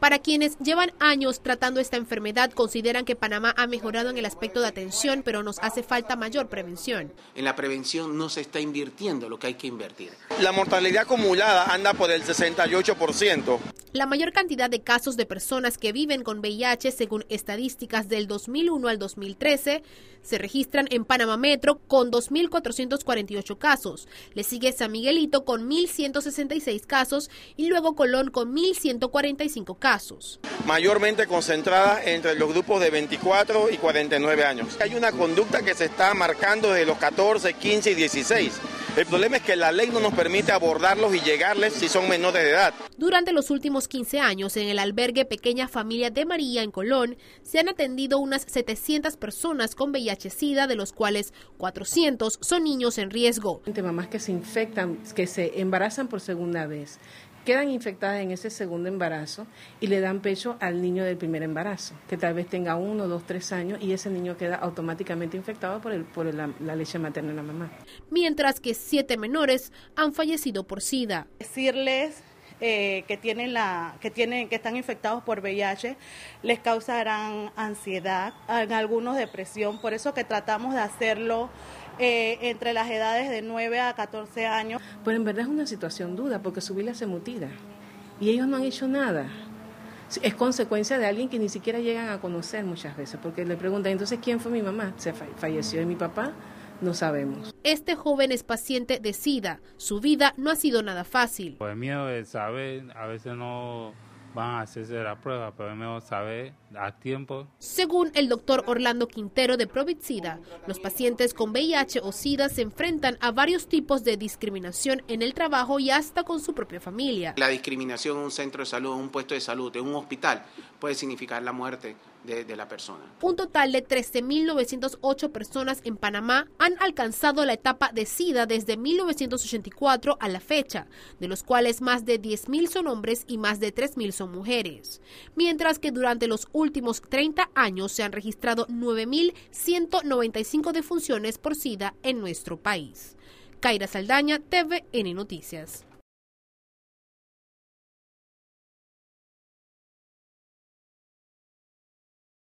Para quienes llevan años tratando esta enfermedad, consideran que Panamá ha mejorado en el aspecto de atención, pero nos hace falta mayor prevención. En la prevención no se está invirtiendo lo que hay que invertir. La mortalidad acumulada anda por el 68%. La mayor cantidad de casos de personas que viven con VIH, según estadísticas del 2001 al 2013, se registran en Panamá Metro con 2.448 casos. Le sigue San Miguelito con 1.166 casos y luego Colón con 1.145 casos. Mayormente concentrada entre los grupos de 24 y 49 años. Hay una conducta que se está marcando de los 14, 15 y 16 el problema es que la ley no nos permite abordarlos y llegarles si son menores de edad. Durante los últimos 15 años, en el albergue Pequeña Familia de María en Colón, se han atendido unas 700 personas con VIH-Sida, de los cuales 400 son niños en riesgo. Mamás que se infectan, que se embarazan por segunda vez, quedan infectadas en ese segundo embarazo y le dan pecho al niño del primer embarazo, que tal vez tenga uno, dos, tres años y ese niño queda automáticamente infectado por, el, por la, la leche materna de la mamá. Mientras que siete menores han fallecido por SIDA. Decirles eh, que tienen la que tienen que están infectados por VIH les causarán ansiedad, algunos depresión, por eso que tratamos de hacerlo eh, entre las edades de 9 a 14 años. Pues en verdad es una situación duda porque su vida se mutila y ellos no han hecho nada. Es consecuencia de alguien que ni siquiera llegan a conocer muchas veces, porque le preguntan, entonces, ¿quién fue mi mamá? Se falleció de mi papá, no sabemos. Este joven es paciente de SIDA. Su vida no ha sido nada fácil. Por pues miedo de saber, a veces no van a hacerse la prueba, pero miedo saber a tiempo. Según el doctor Orlando Quintero de Sida, los pacientes con VIH o SIDA se enfrentan a varios tipos de discriminación en el trabajo y hasta con su propia familia. La discriminación en un centro de salud, en un puesto de salud, en un hospital, puede significar la muerte de, la persona. Un total de 13.908 personas en Panamá han alcanzado la etapa de SIDA desde 1984 a la fecha, de los cuales más de 10.000 son hombres y más de 3.000 son mujeres, mientras que durante los últimos 30 años se han registrado 9.195 defunciones por SIDA en nuestro país. Kaira Saldaña, TVN Noticias.